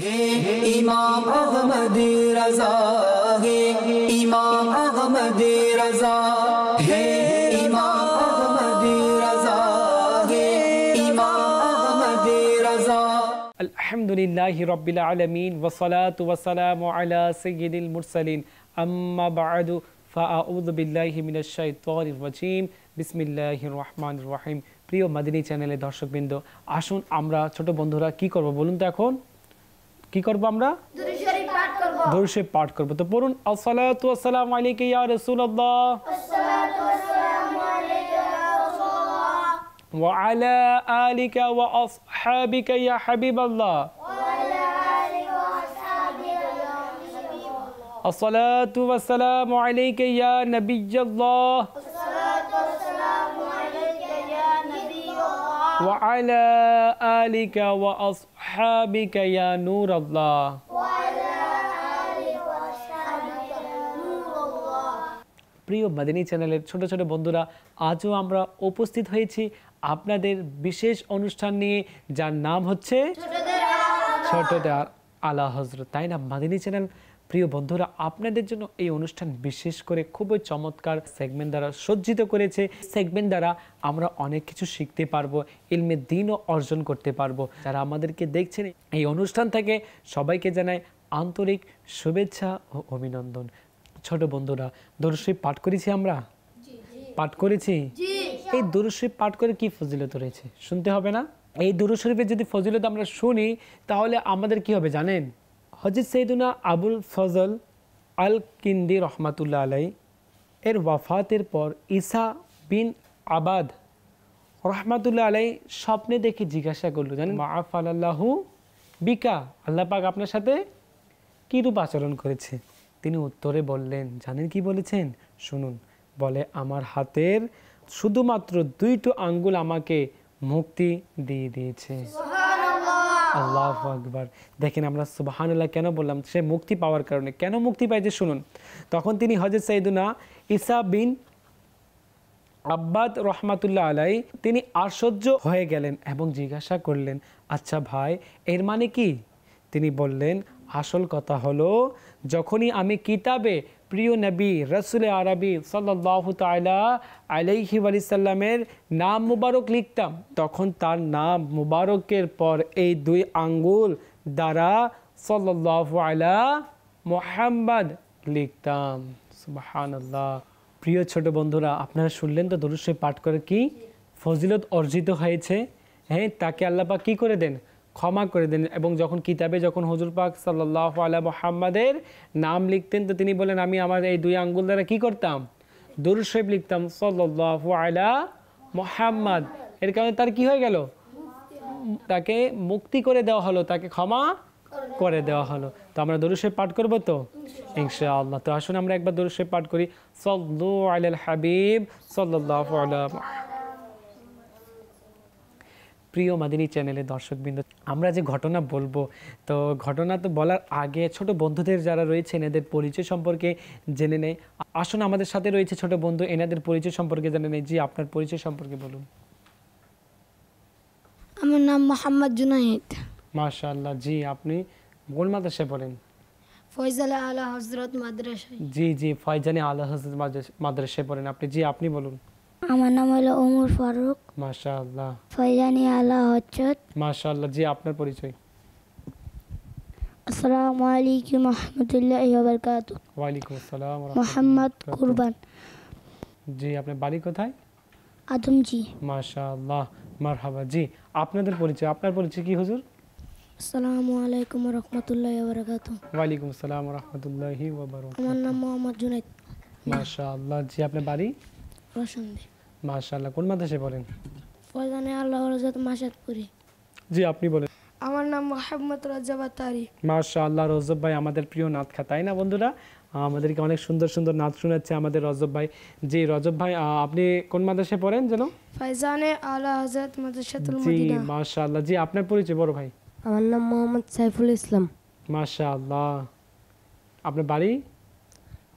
ইমাম আহমদ রাজা ইমাম আহমদ রাজা হে ইমাম আহমদ রাজা ইমাম আহমদ রাজা আলা সাইয়্যিদিল মুরসালিন আম্মা বা'দু ফাআউযু বিল্লাহি মিনাশ শাইতানির রাজীম বিসমিল্লাহির রহমানির রহিম প্রিয় মাদিনী চ্যানেলে দর্শকবৃন্দ আসুন আমরা ছোট বন্ধুরা কি করব বলুন তো এখন کی کرب ہمرا درشے پاٹ کرب تو پورن الصلاة والسلام علیکی یا رسول اللہ وعلى آلك وأصحابك يا حبيب الله وعلى آلك وأصحابك يا حبيب الله الصلاة والسلام عليك يا نبي الله الصلاة والسلام عليك يا نبي الله وعلى آلك وأصحابك ashabika ya প্রিয় মাদিনী চ্যানেলের ছোট ছোট বন্ধুরা আজও আমরা উপস্থিত হয়েছি আপনাদের বিশেষ অনুষ্ঠান নিয়ে যার নাম হচ্ছে ছোটদের আলা হজরত তাই না মাদিনী চ্যানেল প্রিয় বন্ধুরা আপনাদের জন্য এই অনুষ্ঠান বিশেষ করে খুবই চমৎকার সেগমেন্ট দ্বারা সজ্জিত করেছে সেগমেন্ট দ্বারা আমরা অনেক কিছু শিখতে পারবো ইলমে দিনও অর্জন করতে পারবো যারা আমাদেরকে দেখছেন এই অনুষ্ঠান থেকে সবাইকে জানায় আন্তরিক শুভেচ্ছা ও অভিনন্দন ছোট বন্ধুরা দর্শী পাঠ করেছি আমরা পাঠ করেছি এই দুরুশরীফ পাঠ করে কি ফজিলত রয়েছে শুনতে হবে না এই দুরুশরীফের যদি ফজিলত আমরা শুনি তাহলে আমাদের কি হবে জানেন হজরত সৈদুনা আবুল ফজল আল কিন্দি রহমাতুল্লা আলাই এর ওয়াফাতের পর ঈসা বিন আবাদ রহমাতুল্লা আলাই স্বপ্নে দেখে জিজ্ঞাসা করল জানেন মাফ আল্লাহু বিকা পাক আপনার সাথে কীরূপ আচরণ করেছে তিনি উত্তরে বললেন জানেন কি বলেছেন শুনুন বলে আমার হাতের শুধুমাত্র দুইটো আঙ্গুল আমাকে মুক্তি দিয়ে দিয়েছে আল্লাহ আকবার দেখেন আমরা সুবাহানুল্লাহ কেন বললাম সে মুক্তি পাওয়ার কারণে কেন মুক্তি পায় যে শুনুন তখন তিনি হজরত সাইদুনা ইসা বিন আব্বাদ রহমাতুল্লাহ আলাই তিনি আশ্চর্য হয়ে গেলেন এবং জিজ্ঞাসা করলেন আচ্ছা ভাই এর মানে কি তিনি বললেন আসল কথা হলো যখনই আমি কিতাবে প্রিয় নবী রসুল আরবি সাল্লাহ তালা আলাইহি আলিসাল্লামের নাম মুবারক লিখতাম তখন তার নাম মুবারকের পর এই দুই আঙ্গুল দ্বারা সাল্লাহ আলা মোহাম্মদ লিখতাম সুবাহান আল্লাহ প্রিয় ছোট বন্ধুরা আপনারা শুনলেন তো দরুদ পাঠ করে কি ফজিলত অর্জিত হয়েছে হ্যাঁ তাকে আল্লাপা কি করে দেন ক্ষমা করে দেন এবং যখন কিতাবে যখন হজুর পাক সাল্লাহ আলা মোহাম্মদের নাম লিখতেন তো তিনি বলেন আমি আমার এই দুই আঙ্গুল দ্বারা কী করতাম দুরুশেব লিখতাম সাল্লাহ আলা মোহাম্মদ এর কারণে তার কি হয়ে গেল তাকে মুক্তি করে দেওয়া হলো তাকে ক্ষমা করে দেওয়া হলো তো আমরা দরুশে পাঠ করব তো আল্লাহ তো আসুন আমরা একবার দরুশে পাঠ করি সল্লু আল হাবিব সল্লাহ আল্লাহ প্রিয় মাদিনী চ্যানেলের দর্শকবৃন্দ আমরা যে ঘটনা বলবো তো ঘটনা তো বলার আগে ছোট বন্ধুদের যারা রয়েছে এনাদের পরিচয় সম্পর্কে জেনে নেই আসুন আমাদের সাথে রয়েছে ছোট বন্ধু এনাদের পরিচয় সম্পর্কে জেনে নেই জি আপনার পরিচয় সম্পর্কে বলুন আমার নাম মোহাম্মদ জুনাইদ মাশাআল্লাহ জি আপনি কোন মাদ্রাসায় পড়েন ফয়জাল আলা হজরত মাদ্রাসা জি জি ফয়জানে আলা হজরত মাদ্রাসায় পড়েন আপনি জি আপনি বলুন আমার নাম হলো ওমর ফারুক মাশাআল্লাহ ফয়জানি আলা হজরত মাশাআল্লাহ জি আপনার পরিচয় আসসালামু আলাইকুম রাহমাতুল্লাহি ওয়া বারাকাতু ওয়া আলাইকুম আসসালাম মোহাম্মদ কুরবান জি আপনার বাড়ি কোথায় আদমজি মাশাআল্লাহ মারহাবা জি আপনাদের পরিচয় আপনার পরিচয় কি হুজুর আসসালামু আলাইকুম ওয়া রাহমাতুল্লাহি ওয়া বারাকাতু ওয়া আলাইকুম আসসালাম ওয়া রাহমাতুল্লাহি ওয়া বারাকাতু আমার নাম মোহাম্মদ জুনাইদ মাশাআল্লাহ জি আপনার বাড়ি রসন্দে মাশাআল্লাহ কোন মাদ্রাসায় পড়েন ফয়জানে আল্লাহ রজাত মাসাদপুরে জি আপনি বলেন আমার নাম মোহাম্মদ রাজ্জাব মাশাআল্লাহ রজব ভাই আমাদের প্রিয় নাথখা তাই না বন্ধুরা আমাদেরকে অনেক সুন্দর সুন্দর নাচ শোনাচ্ছে আমাদের রজব ভাই জি রজব ভাই আপনি কোন মাদ্রাসায় পড়েন যেন ফাইজানে আলা হযরত মাদ্রাসাতুল মদিনা জি মাশাআল্লাহ জি আপনার পরিচয় বড় ভাই আমার নাম মোহাম্মদ সাইফুল ইসলাম মাশাআল্লাহ আপনার বাড়ি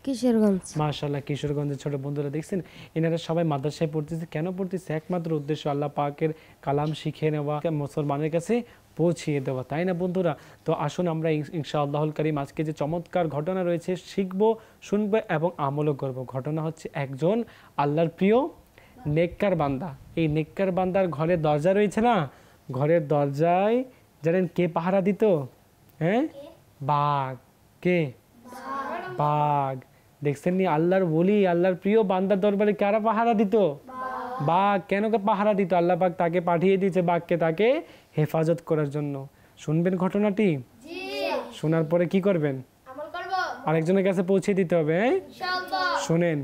কিশোরগঞ্জ মাশাআল্লাহ কিশোরগঞ্জের ছোট বন্ধুরা দেখছেন এনারা সবাই মাদ্রাসায় পড়তেছে কেন পড়তেছে একমাত্র উদ্দেশ্য আল্লাহ পাকের কালাম শিখে নেওয়া মুসলমানের কাছে পৌঁছিয়ে দেওয়া তাই না বন্ধুরা তো আসুন আমরা ইনশা আল্লাহুল করিম আজকে যে চমৎকার ঘটনা রয়েছে শিখব শুনবো এবং আমলও করব ঘটনা হচ্ছে একজন আল্লাহর প্রিয় নেককার বান্দা এই নেককার বান্দার ঘরের দরজা রয়েছে না ঘরের দরজায় জানেন কে পাহারা দিত হ্যাঁ বাঘ কে বাঘ দেখছেন নি আল্লাহর বলি আল্লাহর প্রিয় বান্দার দরবারে কারা পাহারা দিত বাঘ কেন পাহারা দিত আল্লাহ পাক তাকে পাঠিয়ে দিয়েছে বাঘকে তাকে হেফাজত করার জন্য শুনবেন ঘটনাটি শোনার পরে কি করবেন আরেকজনের কাছে পৌঁছে দিতে হবে হ্যাঁ? শোনেন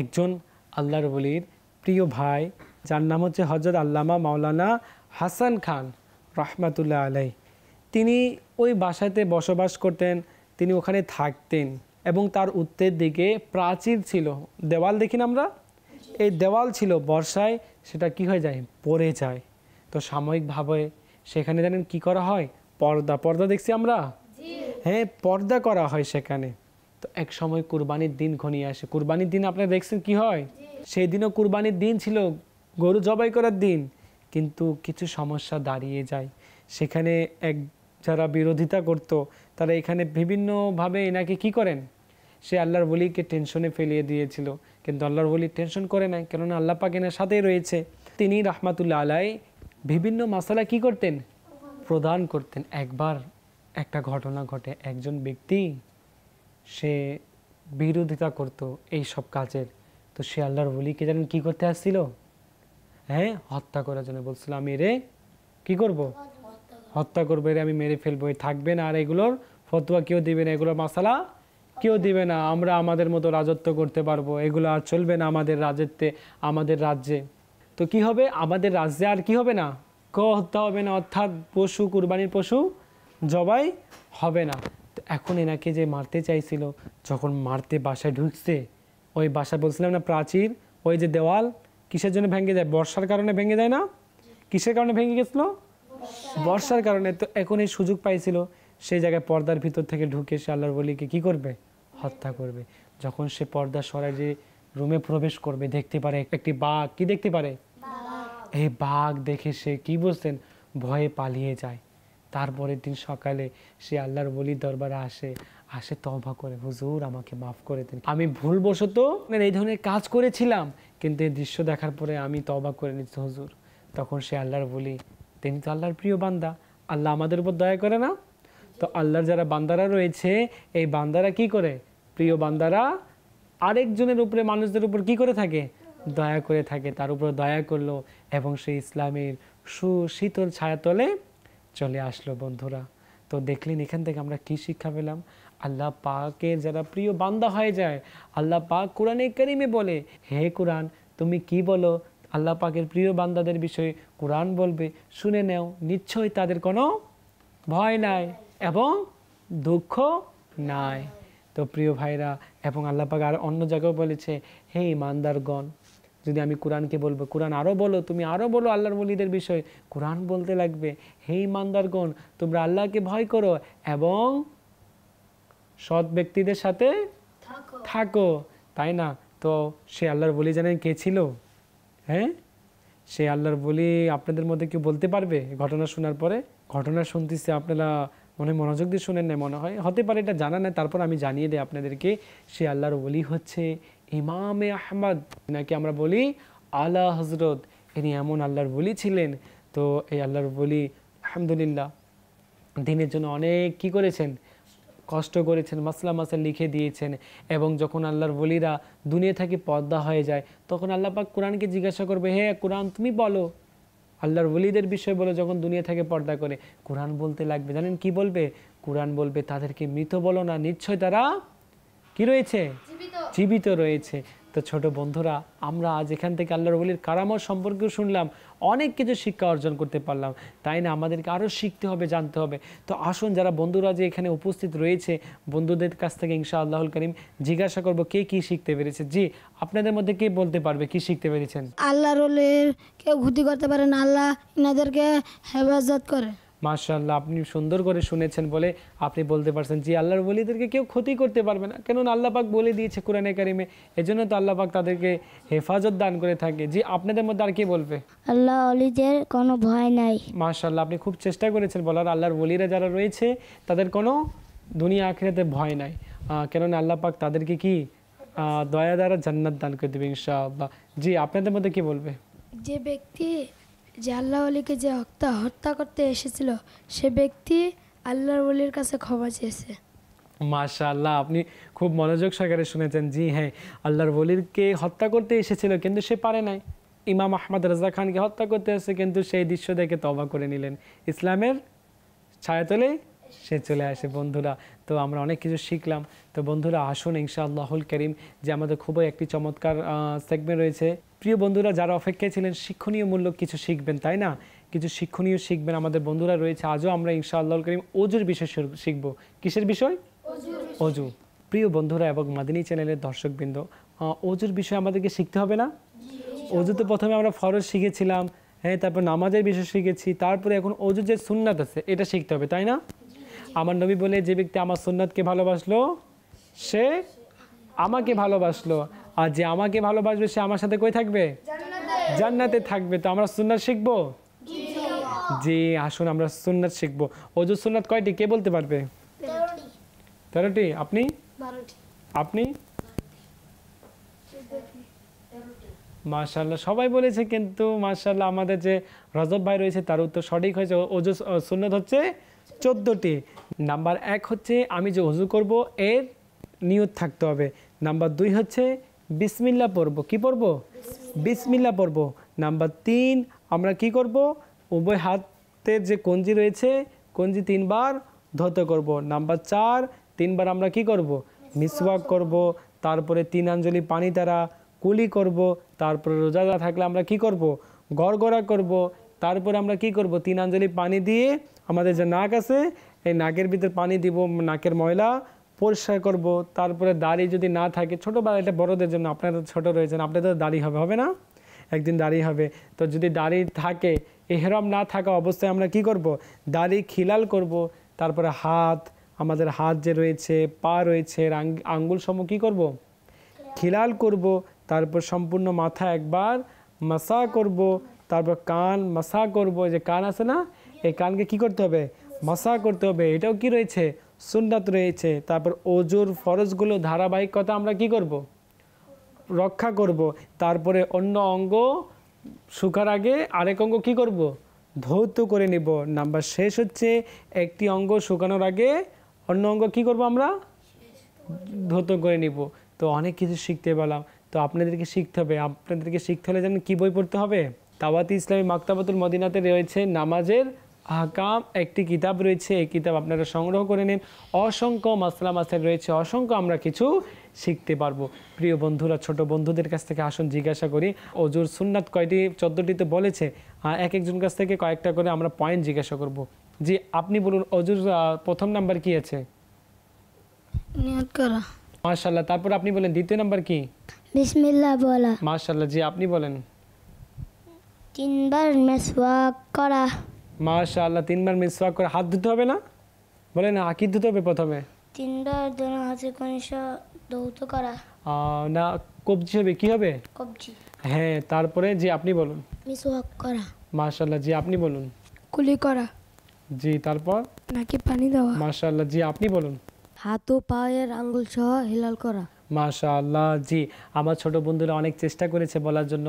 একজন আল্লাহর বলির প্রিয় ভাই যার নাম হচ্ছে হজরত আল্লামা মাওলানা হাসান খান রহমাতুল্লাহ আলাই তিনি ওই বাসাতে বসবাস করতেন তিনি ওখানে থাকতেন এবং তার উত্তর দিকে প্রাচীর ছিল দেওয়াল দেখি না আমরা এই দেওয়াল ছিল বর্ষায় সেটা কি হয়ে যায় পড়ে যায় তো সাময়িকভাবে সেখানে জানেন কি করা হয় পর্দা পর্দা দেখছি আমরা হ্যাঁ পর্দা করা হয় সেখানে তো এক সময় কুরবানির দিন ঘনিয়ে আসে কুরবানির দিন আপনারা দেখছেন কি হয় সেই দিনও কুরবানির দিন ছিল গরু জবাই করার দিন কিন্তু কিছু সমস্যা দাঁড়িয়ে যায় সেখানে এক যারা বিরোধিতা করত তারা এখানে বিভিন্নভাবে এনাকে কি করেন সে আল্লাহর বলিকে টেনশনে ফেলিয়ে দিয়েছিল কিন্তু আল্লাহর বলি টেনশন করে নাই কেননা আল্লাহ পাক এনার সাথেই রয়েছে তিনি রাহমাতুল্লাহ আলাই বিভিন্ন মশলা কি করতেন প্রদান করতেন একবার একটা ঘটনা ঘটে একজন ব্যক্তি সে বিরোধিতা করত এই সব কাজের তো সে আল্লাহর বলিকে জানেন কি করতে আসছিল হ্যাঁ হত্যা করার জন্য বলছিল আমি রে কি করব হত্যা করবো রে আমি মেরে ফেলবো থাকবে না আর এগুলোর ফতোয়া কেউ দেবে না এগুলোর মশালা কেউ দিবে না আমরা আমাদের মতো রাজত্ব করতে পারবো এগুলো আর চলবে না আমাদের রাজত্বে আমাদের রাজ্যে তো কি হবে আমাদের রাজ্যে আর কি হবে না ক হত্যা হবে না অর্থাৎ পশু কুরবানির পশু জবাই হবে না এখন এনাকে যে মারতে চাইছিল যখন মারতে বাসায় ঢুকছে ওই বাসা বলছিলাম না প্রাচীর ওই যে দেওয়াল কিসের জন্য ভেঙে যায় বর্ষার কারণে ভেঙে যায় না কিসের কারণে ভেঙে গেছিলো বর্ষার কারণে তো এখন এই সুযোগ পাইছিল সেই জায়গায় পর্দার ভিতর থেকে ঢুকে সে আল্লাহর বলিকে কি করবে হত্যা করবে যখন সে পর্দা সরাই যে রুমে প্রবেশ করবে দেখতে পারে একটি বাঘ কি দেখতে পারে এই বাঘ দেখে সে কি বুঝতেন ভয়ে পালিয়ে যায় তারপরের দিন সকালে সে আল্লাহর বলির দরবারে আসে আসে তবা করে হুজুর আমাকে মাফ করে দিন আমি ভুলবশত মানে এই ধরনের কাজ করেছিলাম কিন্তু এই দৃশ্য দেখার পরে আমি তবা করে নিচ্ছি হুজুর তখন সে আল্লাহর বলি তিনি তো আল্লাহর প্রিয় বান্দা আল্লাহ আমাদের উপর দয়া করে না তো আল্লাহর যারা বান্দারা রয়েছে এই বান্দারা কি করে প্রিয় বান্দারা আরেকজনের উপরে মানুষদের উপর কি করে থাকে দয়া করে থাকে তার উপর দয়া করলো এবং সেই ইসলামের সুশীতল ছায়াতলে চলে আসলো বন্ধুরা তো দেখলেন এখান থেকে আমরা কি শিক্ষা পেলাম আল্লাহ পাকে যারা প্রিয় বান্দা হয়ে যায় আল্লাহ পাক কোরআনে করিমে বলে হে কোরআন তুমি কি বলো আল্লাহ পাকের প্রিয় বান্দাদের বিষয়ে কোরআন বলবে শুনে নেও নিশ্চয়ই তাদের কোনো ভয় নাই এবং দুঃখ নাই তো প্রিয় ভাইরা এবং আল্লাপাক আর অন্য জায়গাও বলেছে হে ইমানদারগণ যদি আমি কোরআনকে বলবো কোরআন আরও বলো তুমি আরও বলো আল্লাহর বলিদের বিষয়ে কোরআন বলতে লাগবে হে ইমানদারগণ তোমরা আল্লাহকে ভয় করো এবং সৎ ব্যক্তিদের সাথে থাকো তাই না তো সে আল্লাহর বলি জানেন কে ছিল হ্যাঁ সে আল্লাহর বলি আপনাদের মধ্যে কেউ বলতে পারবে ঘটনা শোনার পরে ঘটনা শুনতেছে আপনারা মনে মনোযোগ দিয়ে শুনেন না মনে হয় হতে পারে এটা জানা নেই তারপর আমি জানিয়ে দিই আপনাদেরকে সে আল্লাহর ওলি হচ্ছে ইমামে আহমদ নাকি আমরা বলি আলা হজরত ইনি এমন আল্লাহর বলি ছিলেন তো এই আল্লাহর বলি আলহামদুলিল্লাহ দিনের জন্য অনেক কি করেছেন কষ্ট করেছেন মাসলা মাসাল লিখে দিয়েছেন এবং যখন আল্লাহর বলিরা দুনিয়া থেকে পর্দা হয়ে যায় তখন আল্লাহ পাক কোরআনকে জিজ্ঞাসা করবে হে কোরআন তুমি বলো আল্লাহর ওলিদের বিষয় বলে যখন দুনিয়া থেকে পর্দা করে কোরআন বলতে লাগবে জানেন কি বলবে কোরআন বলবে তাদেরকে মৃত বলো না নিশ্চয় তারা কি রয়েছে জীবিত রয়েছে তো ছোট বন্ধুরা আমরা আজ এখান থেকে আল্লাহ রবলির কারামত সম্পর্কেও শুনলাম অনেক কিছু শিক্ষা অর্জন করতে পারলাম তাই না আমাদেরকে আরও শিখতে হবে জানতে হবে তো আসুন যারা বন্ধুরা যে এখানে উপস্থিত রয়েছে বন্ধুদের কাছ থেকে ইনশা আল্লাহুল করিম জিজ্ঞাসা করব কে কি শিখতে পেরেছে জি আপনাদের মধ্যে কে বলতে পারবে কি শিখতে পেরেছেন আল্লাহ রবলির কেউ ক্ষতি করতে পারেন আল্লাহ ইনাদেরকে হেফাজত করে মাশাল্লাহ আপনি সুন্দর করে শুনেছেন বলে আপনি বলতে পারছেন যে আল্লাহর বলিদেরকে কেউ ক্ষতি করতে পারবে না কেননা আল্লাপাক বলে দিয়েছে কোরআনে কারিমে এজন্য তো আল্লাপাক তাদেরকে হেফাজত দান করে থাকে যে আপনাদের মধ্যে আর কি বলবে আল্লাহ অলিদের কোনো ভয় নাই মাশাল্লাহ আপনি খুব চেষ্টা করেছেন বলার আল্লাহর বলিরা যারা রয়েছে তাদের কোনো দুনিয়া আখেরাতে ভয় নাই কেননা আল্লাপাক তাদেরকে কি দয়া দ্বারা জান্নাত দান করে দেবে ইনশাআল্লাহ জি আপনাদের মধ্যে কি বলবে যে ব্যক্তি যে আল্লাহ অলিকে যে হত্যা হত্যা করতে এসেছিল সে ব্যক্তি আল্লাহর অলির কাছে ক্ষমা চেয়েছে মাশাআল্লাহ আপনি খুব মনোযোগ সহকারে শুনেছেন জি হ্যাঁ আল্লাহর বলিরকে হত্যা করতে এসেছিল কিন্তু সে পারে নাই ইমাম আহমদ রাজা খানকে হত্যা করতে এসেছে কিন্তু সেই দৃশ্য দেখে তবা করে নিলেন ইসলামের ছায়া ছায়াতলেই সে চলে আসে বন্ধুরা তো আমরা অনেক কিছু শিখলাম তো বন্ধুরা আসুন ইনশাআল্লাহুল করিম যে আমাদের খুবই একটি চমৎকার সেগমেন্ট রয়েছে প্রিয় বন্ধুরা যারা অপেক্ষায় ছিলেন শিক্ষণীয় মূল্য কিছু শিখবেন তাই না কিছু শিক্ষণীয় শিখবেন আমাদের বন্ধুরা রয়েছে আজও আমরা আল্লাহ করিম অজুর বিষয় শিখব কিসের বিষয় অজু প্রিয় বন্ধুরা এবং মাদিনী চ্যানেলের দর্শকবৃন্দ অজুর বিষয় আমাদেরকে শিখতে হবে না অজু তো প্রথমে আমরা ফরজ শিখেছিলাম হ্যাঁ তারপর নামাজের বিষয় শিখেছি তারপরে এখন অজু যে সুন্নাত আছে এটা শিখতে হবে তাই না আমার নবী বলে যে ব্যক্তি আমার সুন্নাতকে ভালোবাসলো সে আমাকে ভালোবাসলো আর যে আমাকে ভালোবাসবে সে আমার সাথে কই থাকবে জান্নাতে থাকবে তো আমরা সুন্নাত শিখবো জি আসুন আমরা সুন্নাত শিখবো অজু সুন্নাত কয়টি কে বলতে পারবে তেরোটি আপনি আপনি মার্শাল্লাহ সবাই বলেছে কিন্তু মার্শাল্লাহ আমাদের যে রজব ভাই রয়েছে তার উত্তর সঠিক হয়েছে অজু সুন্নত হচ্ছে চোদ্দোটি নাম্বার এক হচ্ছে আমি যে অজু করব এর নিয়ত থাকতে হবে নাম্বার দুই হচ্ছে বিসমিল্লা পরব কি পরব বিসমিল্লা পরব নাম্বার তিন আমরা কি করব উভয় হাতের যে কঞ্জি রয়েছে কঞ্জি তিনবার ধত করব নাম্বার চার তিনবার আমরা কি করব মিসওয়াক করব তারপরে তিন আঞ্জলি পানি তারা কুলি করব তারপরে রোজাদা থাকলে আমরা কি করব গড়গড়া করব তারপরে আমরা কি করব তিন আঞ্জলি পানি দিয়ে আমাদের যে নাক আছে এই নাকের ভিতরে পানি দিব নাকের ময়লা পরিষ্কার করব তারপরে দাড়ি যদি না থাকে ছোটো বা এটা বড়দের জন্য আপনারা ছোট রয়েছেন আপনাদের দাড়ি হবে হবে না একদিন দাড়ি হবে তো যদি দাড়ি থাকে এহরম না থাকা অবস্থায় আমরা কি করব দাড়ি খিলাল করব তারপরে হাত আমাদের হাত যে রয়েছে পা রয়েছে আঙ্গুল সম কী করব খিলাল করব তারপর সম্পূর্ণ মাথা একবার মাসা করব তারপর কান মাসা করব যে কান আছে না এই কানকে কি করতে হবে মাসা করতে হবে এটাও কি রয়েছে সুন্নাত রয়েছে তারপর অজুর ফরজগুলো ধারাবাহিকতা আমরা কি করব। রক্ষা করব। তারপরে অন্য অঙ্গ শুকার আগে আরেক অঙ্গ কি করব। ধৌত করে নেব নাম্বার শেষ হচ্ছে একটি অঙ্গ শুকানোর আগে অন্য অঙ্গ কি করব আমরা ধৌত করে নিব তো অনেক কিছু শিখতে পেলাম তো আপনাদেরকে শিখতে হবে আপনাদেরকে শিখতে হলে যেন কী বই পড়তে হবে তাওয়াতি ইসলামী মাক্তাবাতুল মদিনাতে রয়েছে নামাজের আহকাম একটি কিতাব রয়েছে এই কিতাব আপনারা সংগ্রহ করে নিন অসংখ্য মাসলা মাসাল রয়েছে অসংখ্য আমরা কিছু শিখতে পারবো প্রিয় বন্ধুরা ছোট বন্ধুদের কাছ থেকে আসুন জিজ্ঞাসা করি অজুর সুন্নাত কয়টি চোদ্দটিতে বলেছে এক একজন কাছ থেকে কয়েকটা করে আমরা পয়েন্ট জিজ্ঞাসা করব জি আপনি বলুন অজুর প্রথম নাম্বার কি আছে মাশাল্লাহ তারপর আপনি বলেন দ্বিতীয় নাম্বার কি বিসমিল্লাহ জি আপনি বলেন তিনবার মেসওয়াক করা মাশা আল্লাহ তিনবার মিসওয়াক করে হাত ধুতে হবে না বলে না কি ধুতে হবে প্রথমে তিনবার দোনো হাতে কনিষা দৌত করা না কবজি হবে কি হবে কবজি হ্যাঁ তারপরে যে আপনি বলুন মিসওয়াক করা মাশাআল্লাহ জি আপনি বলুন কুলি করা জি তারপর নাকি পানি দেওয়া মাশাআল্লাহ জি আপনি বলুন হাত ও পায়ের আঙ্গুল সহ হেলাল করা মাশাআল্লাহ জি আমার ছোট বন্ধুরা অনেক চেষ্টা করেছে বলার জন্য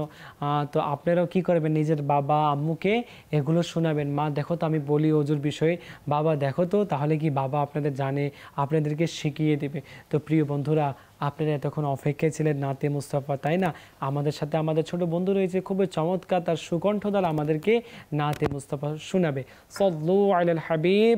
তো আপনারাও কি করবেন নিজের বাবা আম্মুকে এগুলো শোনাবেন মা দেখো তো আমি বলি অজুর বিষয়ে বাবা দেখো তো তাহলে কি বাবা আপনাদের জানে আপনাদেরকে শিখিয়ে দেবে তো প্রিয় বন্ধুরা আপনারা এতক্ষণ অপেক্ষায় ছিলেন নাতে মুস্তফা তাই না আমাদের সাথে আমাদের ছোট বন্ধু রয়েছে খুবই চমৎকার তার সুকণ্ঠ দ্বারা আমাদেরকে নাতে মুস্তফা শোনাবে সল্লু আল হাবিব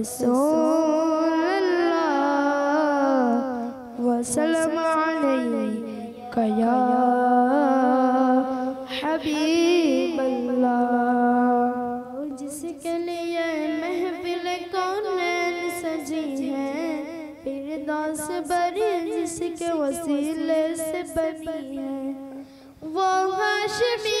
رسول اللہ وسلم علیہ یا حبیب اللہ جس کے لیے محفل کونین سجی ہے پھر بری جس کے وسیلے سے ہے وہ ہاشمی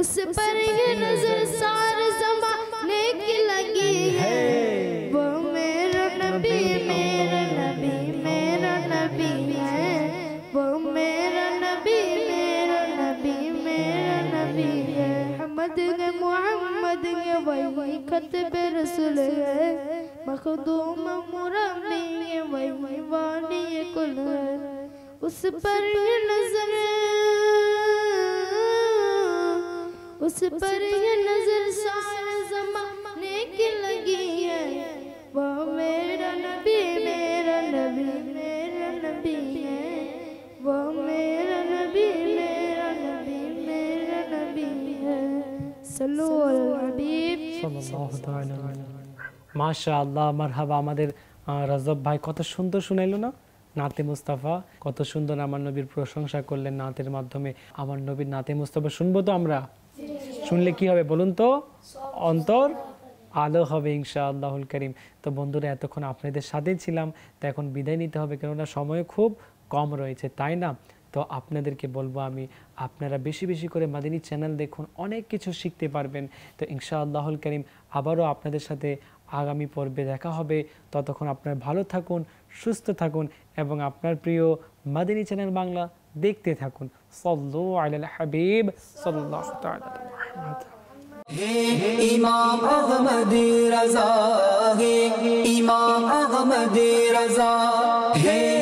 اس پر یہ نظر سار زمانے کی لگی ہے وہ میرا نبی میرا نبی میرا نبی ہے وہ میرا نبی میرا نبی میرا نبی ہے حمد گے مو ہم گے وی مئی خط پہ رسول گے ہے اس پر نظر उस पर ये नजर सारे जमाने की लगी है वो मेरा नबी मेरा नबी मेरा नबी है वो मेरा नबी मेरा नबी मेरा नबी है सल्लल्लाहु अलैहि মাশাআল্লাহ মারহাবা আমাদের রাজব ভাই কত সুন্দর শুনাইল না নাতে মুস্তাফা কত সুন্দর আমার নবীর প্রশংসা করলেন নাতের মাধ্যমে আমার নবীর নাতে মুস্তাফা শুনবো তো আমরা শুনলে কি হবে বলুন তো অন্তর আলো হবে ইনশা আল্লাহুল করিম তো বন্ধুরা এতক্ষণ আপনাদের সাথে ছিলাম তো এখন বিদায় নিতে হবে কেননা সময় খুব কম রয়েছে তাই না তো আপনাদেরকে বলবো আমি আপনারা বেশি বেশি করে মাদিনী চ্যানেল দেখুন অনেক কিছু শিখতে পারবেন তো ইনশা আল্লাহুল করিম আবারও আপনাদের সাথে আগামী পর্বে দেখা হবে ততক্ষণ আপনার ভালো থাকুন সুস্থ থাকুন এবং আপনার প্রিয় মাদিনী চ্যানেল বাংলা দেখতে থাকুন صلوا على الحبيب صلى الله تعالى على محمد امام احمد رضا امام احمد رضا